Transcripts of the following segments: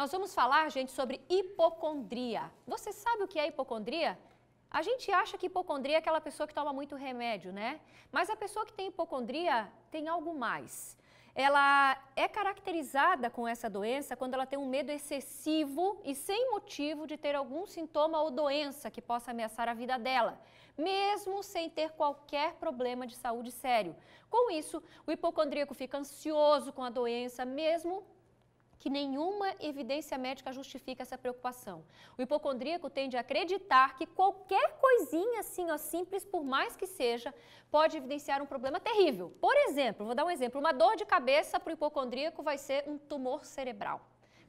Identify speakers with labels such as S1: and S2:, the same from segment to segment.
S1: Nós vamos falar, gente, sobre hipocondria. Você sabe o que é hipocondria? A gente acha que hipocondria é aquela pessoa que toma muito remédio, né? Mas a pessoa que tem hipocondria tem algo mais. Ela é caracterizada com essa doença quando ela tem um medo excessivo e sem motivo de ter algum sintoma ou doença que possa ameaçar a vida dela, mesmo sem ter qualquer problema de saúde sério. Com isso, o hipocondríaco fica ansioso com a doença, mesmo que nenhuma evidência médica justifica essa preocupação. O hipocondríaco tende a acreditar que qualquer coisinha assim, ó, simples, por mais que seja, pode evidenciar um problema terrível. Por exemplo, vou dar um exemplo, uma dor de cabeça para o hipocondríaco vai ser um tumor cerebral.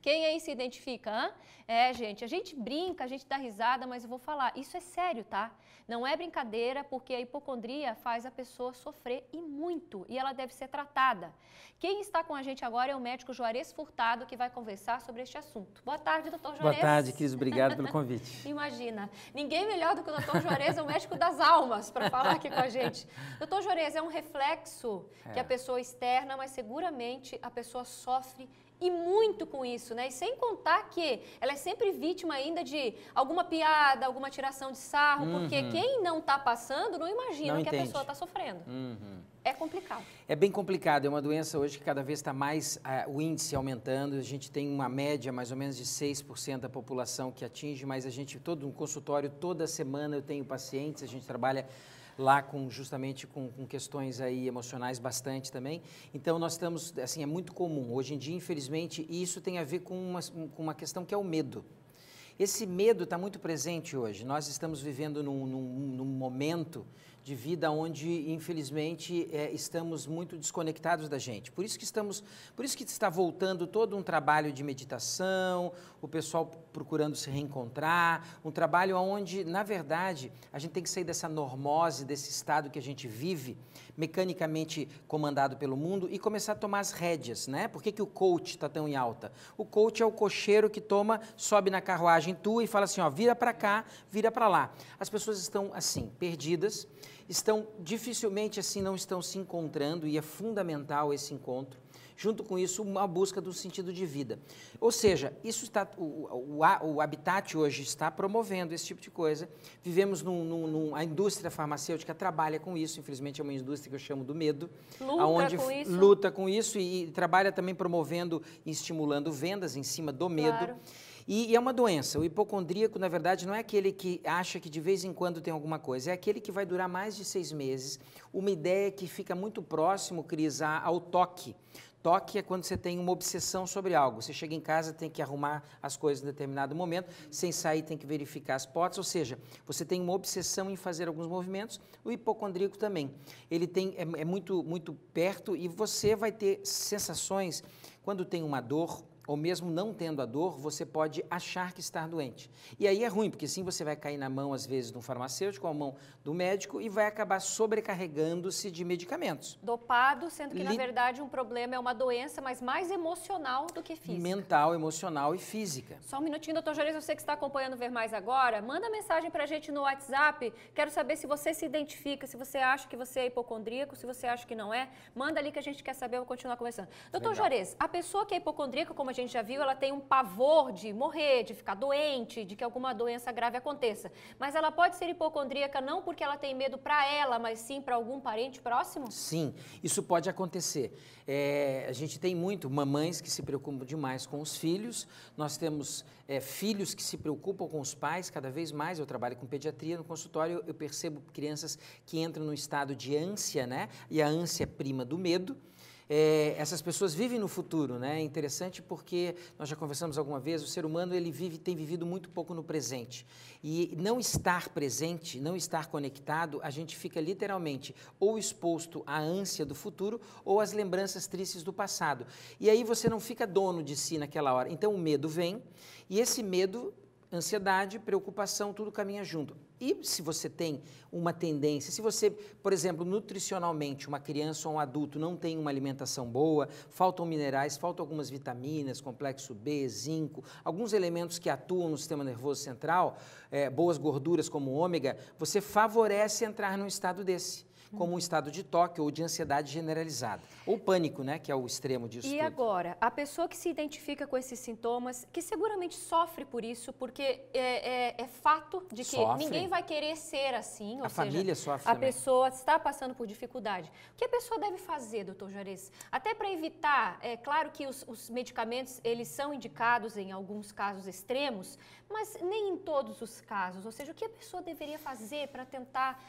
S1: Quem aí se identifica? É, gente, a gente brinca, a gente dá risada, mas eu vou falar, isso é sério, tá? Não é brincadeira, porque a hipocondria faz a pessoa sofrer e muito, e ela deve ser tratada. Quem está com a gente agora é o médico Juarez Furtado, que vai conversar sobre este assunto. Boa tarde, doutor Juarez. Boa tarde, Cris, obrigado pelo convite. Imagina, ninguém melhor do que o doutor Juarez, é o médico das almas, para falar aqui com a gente. Doutor Juarez, é um reflexo é. que a pessoa externa, mas seguramente a pessoa sofre e muito com isso, né? E sem contar que ela é sempre vítima ainda de alguma piada, alguma tiração de sarro, uhum. porque quem não está passando não imagina não que entende. a pessoa está sofrendo. Uhum. É complicado.
S2: É bem complicado. É uma doença hoje que cada vez está mais uh, o índice aumentando. A gente tem uma média mais ou menos de 6% da população que atinge, mas a gente, todo um consultório, toda semana eu tenho pacientes, a gente trabalha lá com justamente com, com questões aí emocionais bastante também. Então nós estamos, assim, é muito comum. Hoje em dia, infelizmente, isso tem a ver com uma, com uma questão que é o medo. Esse medo está muito presente hoje. Nós estamos vivendo num, num, num momento de vida onde, infelizmente, é, estamos muito desconectados da gente. Por isso que estamos, por isso que está voltando todo um trabalho de meditação, o pessoal procurando se reencontrar, um trabalho onde, na verdade, a gente tem que sair dessa normose, desse estado que a gente vive, mecanicamente comandado pelo mundo, e começar a tomar as rédeas, né? Por que, que o coach está tão em alta? O coach é o cocheiro que toma, sobe na carruagem tua e fala assim, ó, vira para cá, vira para lá. As pessoas estão assim, perdidas, estão dificilmente assim não estão se encontrando e é fundamental esse encontro. Junto com isso, uma busca do sentido de vida. Ou seja, isso está o, o, o habitat hoje está promovendo esse tipo de coisa. Vivemos num, num, num, a indústria farmacêutica trabalha com isso. Infelizmente é uma indústria que eu chamo do medo, luta aonde com isso. luta com isso e, e trabalha também promovendo e estimulando vendas em cima do medo. Claro. E, e, é uma doença. O hipocondríaco, na verdade, não é aquele que acha que de vez em quando tem alguma coisa, é aquele que vai durar mais de seis meses. Uma ideia que fica muito próximo, Cris, ao toque. Toque é quando você tem uma obsessão sobre algo. Você chega em casa, tem que arrumar as coisas em determinado momento, sem sair, tem que verificar as portas. Ou seja, você tem uma obsessão em fazer alguns movimentos. O hipocondríaco também. Ele tem, é, é muito, muito perto e você vai ter sensações quando tem uma dor, ou mesmo não tendo a dor, você pode achar que está doente. E aí é ruim, porque sim você vai cair na mão, às vezes, de um farmacêutico, ou a mão do médico, e vai acabar sobrecarregando-se de medicamentos. Dopado,
S1: sendo que, Li... na verdade, um problema é uma doença, mas mais emocional do que física.
S2: Mental, emocional e física. Só
S1: um minutinho, doutor Jorez, você que está acompanhando Ver Mais agora, manda mensagem para a gente no WhatsApp. Quero saber se você se identifica, se você acha que você é hipocondríaco, se você acha que não é. Manda ali que a gente quer saber, eu vou continuar conversando. Doutor Jorez, a pessoa que é hipocondríaca, como a gente gente já viu, ela tem um pavor de morrer, de ficar doente, de que alguma doença grave aconteça. Mas ela pode ser hipocondríaca não porque ela tem medo para ela, mas sim para algum parente próximo?
S2: Sim, isso pode acontecer. É, a gente tem muito mamães que se preocupam demais com os filhos, nós temos é, filhos que se preocupam com os pais cada vez mais. Eu trabalho com pediatria no consultório, eu percebo crianças que entram num estado de ânsia, né? E a ânsia é prima do medo é, essas pessoas vivem no futuro, né? É interessante porque nós já conversamos alguma vez, o ser humano ele vive, tem vivido muito pouco no presente. E não estar presente, não estar conectado, a gente fica literalmente ou exposto à ânsia do futuro ou às lembranças tristes do passado. E aí você não fica dono de si naquela hora. Então o medo vem e esse medo, ansiedade, preocupação, tudo caminha junto e se você tem uma tendência, se você, por exemplo, nutricionalmente, uma criança ou um adulto não tem uma alimentação boa, faltam minerais, faltam algumas vitaminas, complexo B, zinco, alguns elementos que atuam no sistema nervoso central, é, boas gorduras como ômega, você favorece entrar num estado desse como um estado de toque ou de ansiedade generalizada. Ou pânico, né, que é o extremo disso E tudo.
S1: agora, a pessoa que se identifica com esses sintomas, que seguramente sofre por isso, porque é, é, é fato de que sofre. ninguém vai querer ser assim. a seja, família sofre A também. pessoa está passando por dificuldade. O que a pessoa deve fazer, doutor Juarez? Até para evitar, é claro que os, os medicamentos, eles são indicados em alguns casos extremos, mas nem em todos os casos. Ou seja, o que a pessoa deveria fazer para tentar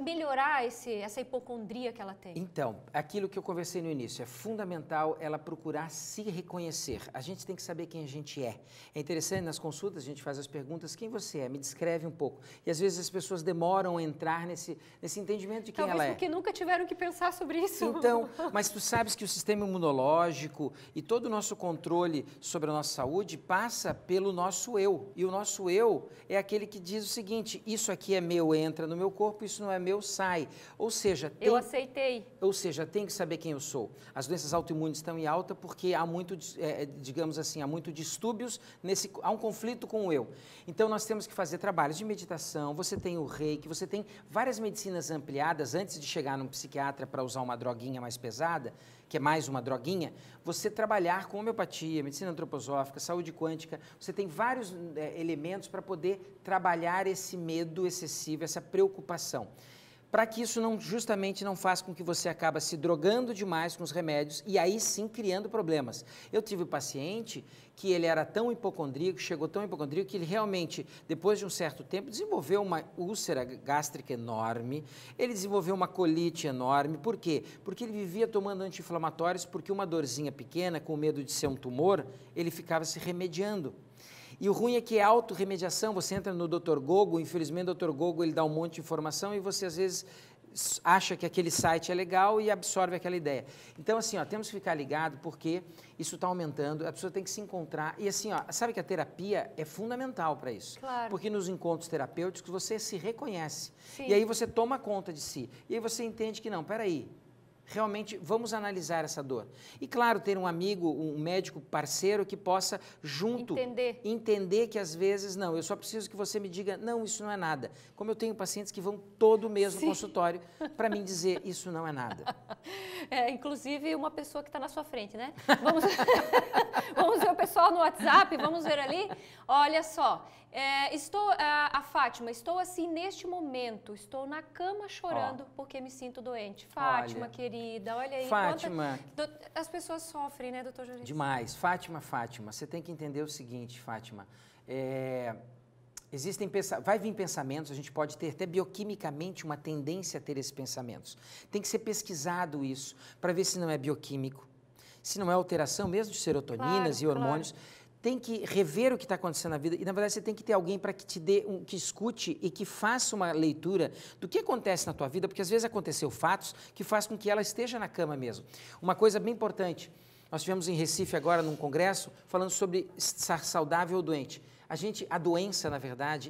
S1: melhorar esse, essa hipocondria que ela tem?
S2: Então, aquilo que eu conversei no início, é fundamental ela procurar se reconhecer. A gente tem que saber quem a gente é. É interessante, nas consultas a gente faz as perguntas, quem você é? Me descreve um pouco. E às vezes as pessoas demoram a entrar nesse, nesse entendimento de quem Talvez ela é. porque nunca tiveram que pensar sobre isso. Então, mas tu sabes que o sistema imunológico e todo o nosso controle sobre a nossa saúde passa pelo nosso eu. E o nosso eu é aquele que diz o seguinte, isso aqui é meu, entra no meu corpo, isso não é meu, sai. Ou seja, tem, eu aceitei. Ou seja, tem que saber quem eu sou. As doenças autoimunes estão em alta porque há muito, é, é, digamos assim, há muito distúrbios nesse, há um conflito com o eu. Então nós temos que fazer trabalhos de meditação. Você tem o reiki, você tem várias medicinas ampliadas antes de chegar num psiquiatra para usar uma droguinha mais pesada, que é mais uma droguinha. Você trabalhar com homeopatia, medicina antroposófica, saúde quântica. Você tem vários é, elementos para poder trabalhar esse medo excessivo, essa preocupação para que isso não justamente não faça com que você acabe se drogando demais com os remédios e aí sim criando problemas. Eu tive um paciente que ele era tão hipocondríaco, chegou tão hipocondríaco que ele realmente, depois de um certo tempo, desenvolveu uma úlcera gástrica enorme, ele desenvolveu uma colite enorme. Por quê? Porque ele vivia tomando anti-inflamatórios porque uma dorzinha pequena, com medo de ser um tumor, ele ficava se remediando. E o ruim é que é autorremediação, você entra no Dr. Gogo, infelizmente o Dr. Gogo ele dá um monte de informação e você às vezes acha que aquele site é legal e absorve aquela ideia. Então, assim, ó, temos que ficar ligado porque isso está aumentando, a pessoa tem que se encontrar. E assim, ó, sabe que a terapia é fundamental para isso. Claro. Porque nos encontros terapêuticos você se reconhece. Sim. E aí você toma conta de si. E aí você entende que não, peraí, realmente vamos analisar essa dor. E claro, ter um amigo, um médico parceiro que possa junto entender, entender que às vezes não, eu só preciso que você me diga, não, isso não é nada. Como eu tenho pacientes que vão todo mês no consultório para mim dizer, isso não é nada.
S1: É, inclusive uma pessoa que está na sua frente, né? Vamos, vamos ver o pessoal no WhatsApp, vamos ver ali. Olha só, é, estou, a, é, a Fátima, estou assim neste momento, estou na cama chorando porque me sinto doente. Fátima, Olha. querida querida. Olha aí. Fátima. As pessoas sofrem, né, doutor Jorge?
S2: Demais. Fátima, Fátima, você tem que entender o seguinte, Fátima. É... Existem vai vir pensamentos, a gente pode ter até bioquimicamente uma tendência a ter esses pensamentos. Tem que ser pesquisado isso para ver se não é bioquímico, se não é alteração mesmo de serotoninas claro, e hormônios. Claro tem que rever o que está acontecendo na vida e, na verdade, você tem que ter alguém para que te dê, um, que escute e que faça uma leitura do que acontece na tua vida, porque às vezes aconteceu fatos que faz com que ela esteja na cama mesmo. Uma coisa bem importante, nós tivemos em Recife agora num congresso falando sobre estar saudável ou doente. A gente, a doença, na verdade,